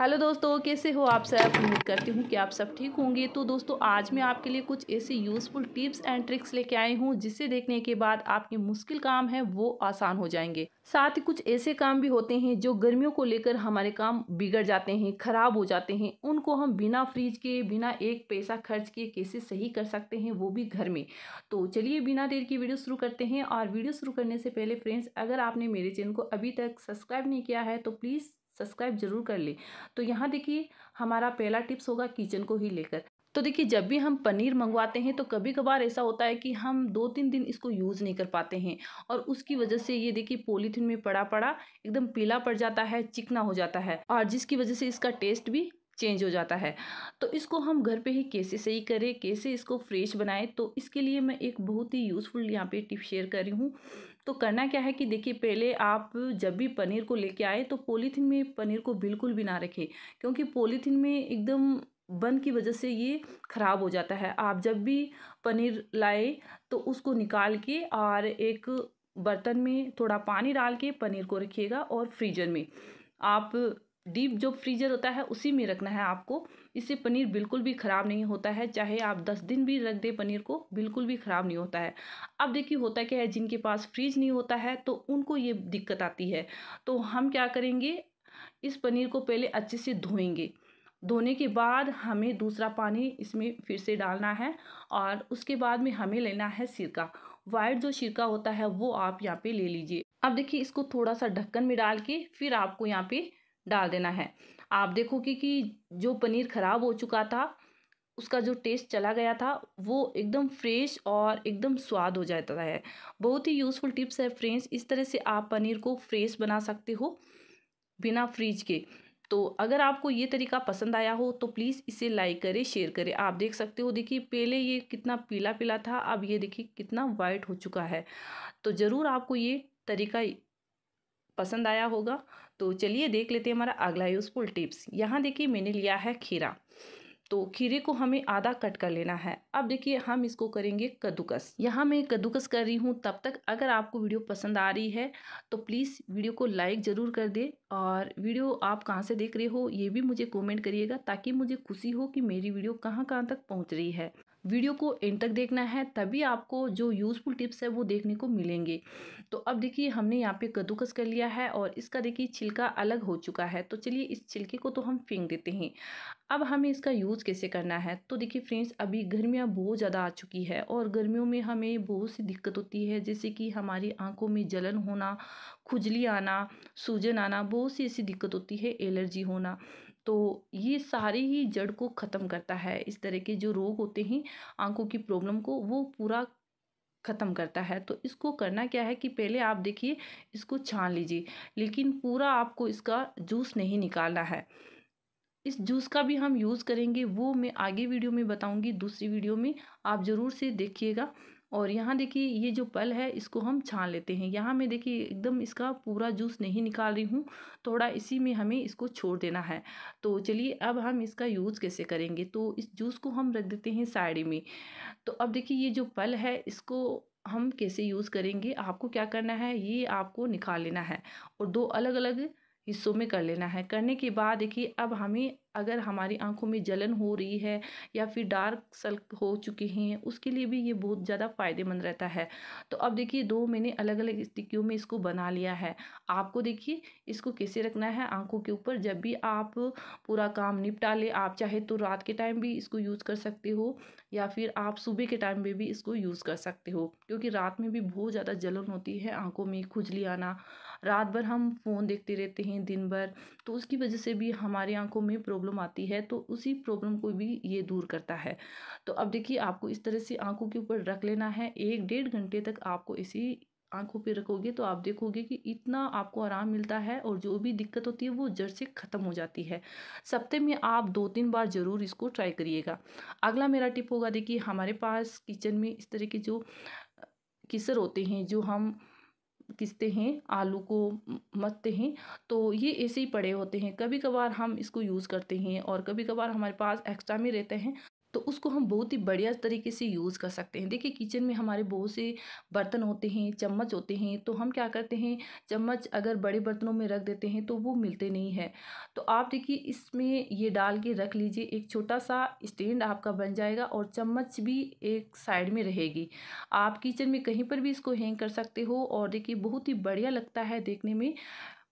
hello दोस्तों कैसे हो आप सब उम्मीद करती हूँ कि आप सब ठीक होंगे तो दोस्तों आज मैं आपके लिए कुछ ऐसे यूज़फुल टिप्स एंड ट्रिक्स लेके आई हूँ जिसे देखने के बाद आपके मुश्किल काम है वो आसान हो जाएंगे साथ ही कुछ ऐसे काम भी होते हैं जो गर्मियों को लेकर हमारे काम बिगड़ जाते हैं खराब हो जाते हैं उनको हम बिना फ्रिज के बिना एक पैसा खर्च किए कैसे सही कर सकते हैं वो भी घर में तो चलिए बिना देर की वीडियो शुरू करते हैं और वीडियो शुरू करने से पहले फ्रेंड्स अगर आपने मेरे चैनल को अभी तक सब्सक्राइब नहीं किया है तो प्लीज़ सब्सक्राइब जरूर कर लें तो यहाँ देखिए हमारा पहला टिप्स होगा किचन को ही लेकर तो देखिए जब भी हम पनीर मंगवाते हैं तो कभी कभार ऐसा होता है कि हम दो तीन दिन इसको यूज़ नहीं कर पाते हैं और उसकी वजह से ये देखिए पॉलीथीन में पड़ा पड़ा एकदम पीला पड़ जाता है चिकना हो जाता है और जिसकी वजह से इसका टेस्ट भी चेंज हो जाता है तो इसको हम घर पे ही कैसे सही करें कैसे इसको फ्रेश बनाएं तो इसके लिए मैं एक बहुत ही यूज़फुल यहाँ पे टिप शेयर कर रही हूँ तो करना क्या है कि देखिए पहले आप जब भी पनीर को लेके आए तो पॉलीथीन में पनीर को बिल्कुल भी ना रखें क्योंकि पॉलीथीन में एकदम बंद की वजह से ये ख़राब हो जाता है आप जब भी पनीर लाए तो उसको निकाल के और एक बर्तन में थोड़ा पानी डाल के पनीर को रखिएगा और फ्रीजर में आप डीप जो फ्रीजर होता है उसी में रखना है आपको इससे पनीर बिल्कुल भी ख़राब नहीं होता है चाहे आप दस दिन भी रख दें पनीर को बिल्कुल भी ख़राब नहीं होता है अब देखिए होता क्या है जिनके पास फ्रीज नहीं होता है तो उनको ये दिक्कत आती है तो हम क्या करेंगे इस पनीर को पहले अच्छे से धोएंगे धोने के बाद हमें दूसरा पानी इसमें फिर से डालना है और उसके बाद में हमें लेना है सिरका वाइट जो सिरका होता है वो आप यहाँ पे ले लीजिए अब देखिए इसको थोड़ा सा ढक्कन में डाल के फिर आपको यहाँ पे डाल देना है आप देखोगे कि जो पनीर ख़राब हो चुका था उसका जो टेस्ट चला गया था वो एकदम फ्रेश और एकदम स्वाद हो जाता है बहुत ही यूज़फुल टिप्स है फ्रेंड्स इस तरह से आप पनीर को फ्रेश बना सकते हो बिना फ्रिज के तो अगर आपको ये तरीका पसंद आया हो तो प्लीज़ इसे लाइक करें शेयर करें आप देख सकते हो देखिए पहले ये कितना पीला पीला था अब ये देखिए कितना वाइट हो चुका है तो ज़रूर आपको ये तरीका पसंद आया होगा तो चलिए देख लेते हैं हमारा अगला यूज़फुल टिप्स यहाँ देखिए मैंने लिया है खीरा तो खीरे को हमें आधा कट कर लेना है अब देखिए हम इसको करेंगे कद्दूकस यहाँ मैं कद्दूकस कर रही हूँ तब तक अगर आपको वीडियो पसंद आ रही है तो प्लीज़ वीडियो को लाइक ज़रूर कर दे और वीडियो आप कहाँ से देख रहे हो ये भी मुझे कमेंट करिएगा ताकि मुझे खुशी हो कि मेरी वीडियो कहाँ कहाँ तक पहुँच रही है वीडियो को एंड तक देखना है तभी आपको जो यूज़फुल टिप्स है वो देखने को मिलेंगे तो अब देखिए हमने यहाँ पे कद्दूकस कर लिया है और इसका देखिए छिलका अलग हो चुका है तो चलिए इस छिलके को तो हम फेंक देते हैं अब हमें इसका यूज़ कैसे करना है तो देखिए फ्रेंड्स अभी गर्मियाँ बहुत ज़्यादा आ चुकी है और गर्मियों में हमें बहुत सी दिक्कत होती है जैसे कि हमारी आँखों में जलन होना खुजली आना सूजन आना बहुत सी ऐसी दिक्कत होती है एलर्जी होना तो ये सारे ही जड़ को ख़त्म करता है इस तरह के जो रोग होते हैं आंखों की प्रॉब्लम को वो पूरा ख़त्म करता है तो इसको करना क्या है कि पहले आप देखिए इसको छान लीजिए लेकिन पूरा आपको इसका जूस नहीं निकालना है इस जूस का भी हम यूज़ करेंगे वो मैं आगे वीडियो में बताऊंगी दूसरी वीडियो में आप ज़रूर से देखिएगा और यहाँ देखिए ये जो पल है इसको हम छान लेते हैं यहाँ मैं देखिए एकदम इसका पूरा जूस नहीं निकाल रही हूँ थोड़ा इसी में हमें इसको छोड़ देना है तो चलिए अब हम इसका यूज़ कैसे करेंगे तो इस जूस को हम रख देते हैं साइड में तो अब देखिए ये जो पल है इसको हम कैसे यूज़ करेंगे आपको क्या करना है ये आपको निकाल लेना है और दो अलग अलग हिस्सों में कर लेना है करने के बाद देखिए अब हमें अगर हमारी आंखों में जलन हो रही है या फिर डार्क सल्क हो चुके हैं उसके लिए भी ये बहुत ज़्यादा फ़ायदेमंद रहता है तो अब देखिए दो मैंने अलग अलग स्टिकियों में इसको बना लिया है आपको देखिए इसको कैसे रखना है आंखों के ऊपर जब भी आप पूरा काम निपटा ले आप चाहे तो रात के टाइम भी इसको यूज़ कर सकते हो या फिर आप सुबह के टाइम में भी इसको यूज़ कर सकते हो क्योंकि रात में भी बहुत ज़्यादा जलन होती है आँखों में खुजली आना रात भर हम फ़ोन देखते रहते हैं दिन भर तो उसकी वजह से भी हमारी आँखों में प्रॉब्लम आती है तो उसी प्रॉब्लम को भी ये दूर करता है तो अब देखिए आपको इस तरह से आंखों के ऊपर रख लेना है एक डेढ़ घंटे तक आपको इसी आंखों पे रखोगे तो आप देखोगे कि इतना आपको आराम मिलता है और जो भी दिक्कत होती है वो जड़ से ख़त्म हो जाती है सप्ते में आप दो तीन बार ज़रूर इसको ट्राई करिएगा अगला मेरा टिप होगा देखिए हमारे पास किचन में इस तरह के जो किसर होते हैं जो हम किसते हैं आलू को मतते हैं तो ये ऐसे ही पड़े होते हैं कभी कभार हम इसको यूज़ करते हैं और कभी कभार हमारे पास एक्स्ट्रा में रहते हैं तो उसको हम बहुत ही बढ़िया तरीके से यूज़ कर सकते हैं देखिए किचन में हमारे बहुत से बर्तन होते हैं चम्मच होते हैं तो हम क्या करते हैं चम्मच अगर बड़े बर्तनों में रख देते हैं तो वो मिलते नहीं है तो आप देखिए इसमें ये डाल के रख लीजिए एक छोटा सा स्टैंड आपका बन जाएगा और चम्मच भी एक साइड में रहेगी आप किचन में कहीं पर भी इसको हैंग कर सकते हो और देखिए बहुत ही बढ़िया लगता है देखने में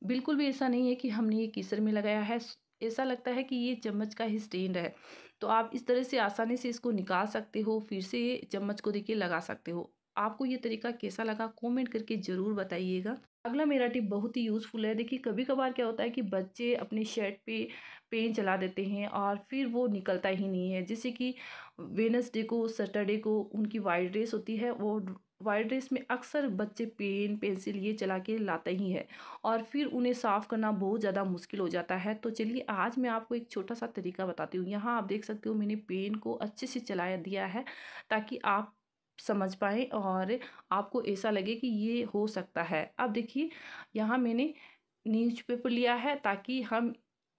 बिल्कुल भी ऐसा नहीं है कि हमने ये कीसर में लगाया है ऐसा लगता है कि ये चम्मच का ही स्टैंड है तो आप इस तरह से आसानी से इसको निकाल सकते हो फिर से ये चम्मच को देखिए लगा सकते हो आपको ये तरीका कैसा लगा कमेंट करके ज़रूर बताइएगा अगला मेरा टिप बहुत ही यूज़फुल है देखिए कभी कभार क्या होता है कि बच्चे अपने शर्ट पे पेन चला देते हैं और फिर वो निकलता ही नहीं है जैसे कि वेनसडे को सैटरडे को उनकी वाइट ड्रेस होती है वो वाइट ड्रेस में अक्सर बच्चे पेन पेंसिल ये चला के लाते ही हैं और फिर उन्हें साफ़ करना बहुत ज़्यादा मुश्किल हो जाता है तो चलिए आज मैं आपको एक छोटा सा तरीका बताती हूँ यहाँ आप देख सकते हो मैंने पेन को अच्छे से चलाया दिया है ताकि आप समझ पाएँ और आपको ऐसा लगे कि ये हो सकता है अब देखिए यहाँ मैंने न्यूज़पेपर लिया है ताकि हम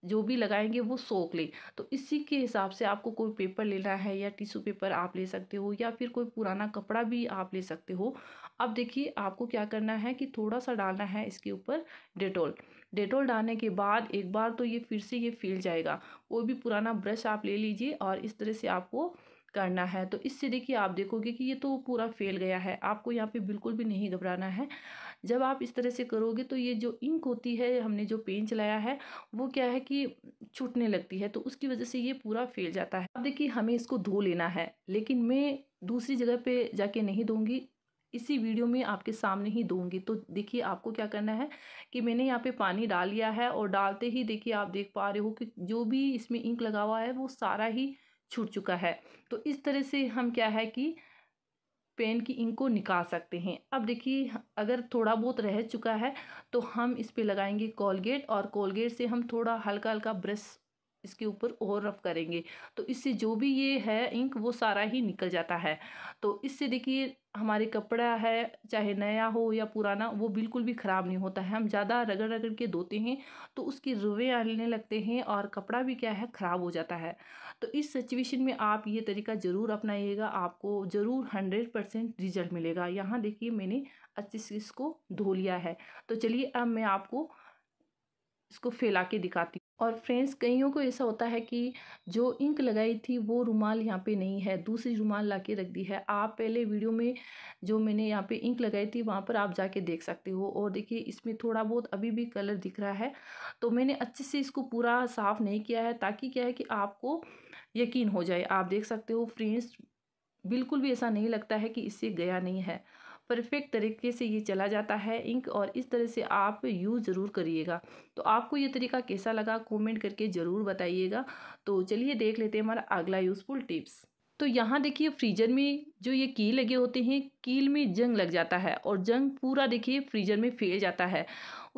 जो भी लगाएंगे वो सोख ले तो इसी के हिसाब से आपको कोई पेपर लेना है या टिश्यू पेपर आप ले सकते हो या फिर कोई पुराना कपड़ा भी आप ले सकते हो अब देखिए आपको क्या करना है कि थोड़ा सा डालना है इसके ऊपर डेटोल डेटोल डालने के बाद एक बार तो ये फिर से ये फैल जाएगा कोई भी पुराना ब्रश आप ले लीजिए और इस तरह से आपको करना है तो इससे देखिए आप देखोगे कि ये तो पूरा फैल गया है आपको यहाँ पे बिल्कुल भी नहीं घबराना है जब आप इस तरह से करोगे तो ये जो इंक होती है हमने जो पेन चलाया है वो क्या है कि छूटने लगती है तो उसकी वजह से ये पूरा फैल जाता है अब देखिए हमें इसको धो लेना है लेकिन मैं दूसरी जगह पर जाके नहीं दूंगी इसी वीडियो में आपके सामने ही दूंगी तो देखिए आपको क्या करना है कि मैंने यहाँ पे पानी डाल लिया है और डालते ही देखिए आप देख पा रहे हो कि जो भी इसमें इंक लगा हुआ है वो सारा ही छूट चुका है तो इस तरह से हम क्या है कि पेन की इंक को निकाल सकते हैं अब देखिए अगर थोड़ा बहुत रह चुका है तो हम इस पर लगाएंगे कोलगेट और कोलगेट से हम थोड़ा हल्का हल्का ब्रश इसके ऊपर और रफ करेंगे तो इससे जो भी ये है इंक वो सारा ही निकल जाता है तो इससे देखिए हमारे कपड़ा है चाहे नया हो या पुराना वो बिल्कुल भी ख़राब नहीं होता है हम ज़्यादा रगड़ रगड़ के धोते हैं तो उसकी रुवे आने लगते हैं और कपड़ा भी क्या है ख़राब हो जाता है तो इस सिचुएशन में आप ये तरीका ज़रूर अपनाइएगा आपको ज़रूर हंड्रेड परसेंट रिजल्ट मिलेगा यहाँ देखिए मैंने अच्छे से इसको धो लिया है तो चलिए अब मैं आपको इसको फैला के दिखाती और फ्रेंड्स कईयों को ऐसा होता है कि जो इंक लगाई थी वो रुमाल यहाँ पे नहीं है दूसरी रुमाल ला के रख दी है आप पहले वीडियो में जो मैंने यहाँ पे इंक लगाई थी वहाँ पर आप जाके देख सकते हो और देखिए इसमें थोड़ा बहुत अभी भी कलर दिख रहा है तो मैंने अच्छे से इसको पूरा साफ़ नहीं किया है ताकि क्या है कि आपको यकीन हो जाए आप देख सकते हो फ्रेंड्स बिल्कुल भी ऐसा नहीं लगता है कि इससे गया नहीं है परफेक्ट तरीके से ये चला जाता है इंक और इस तरह से आप यूज़ ज़रूर करिएगा तो आपको ये तरीका कैसा लगा कमेंट करके ज़रूर बताइएगा तो चलिए देख लेते हैं हमारा अगला यूज़फुल टिप्स तो यहाँ देखिए फ्रीजर में जो ये कील लगे होते हैं कील में जंग लग जाता है और जंग पूरा देखिए फ्रीजर में फैल जाता है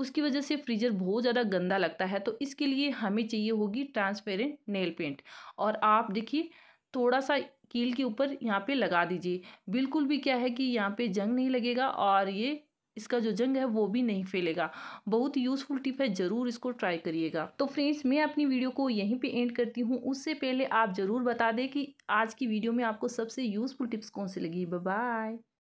उसकी वजह से फ्रीजर बहुत ज़्यादा गंदा लगता है तो इसके लिए हमें चाहिए होगी ट्रांसपेरेंट नेल पेंट और आप देखिए थोड़ा सा कील के ऊपर यहाँ पे लगा दीजिए बिल्कुल भी क्या है कि यहाँ पे जंग नहीं लगेगा और ये इसका जो जंग है वो भी नहीं फैलेगा बहुत यूज़फुल टिप है ज़रूर इसको ट्राई करिएगा तो फ्रेंड्स मैं अपनी वीडियो को यहीं पे एंड करती हूँ उससे पहले आप ज़रूर बता दें कि आज की वीडियो में आपको सबसे यूज़फुल टिप्स कौन सी लगी बाय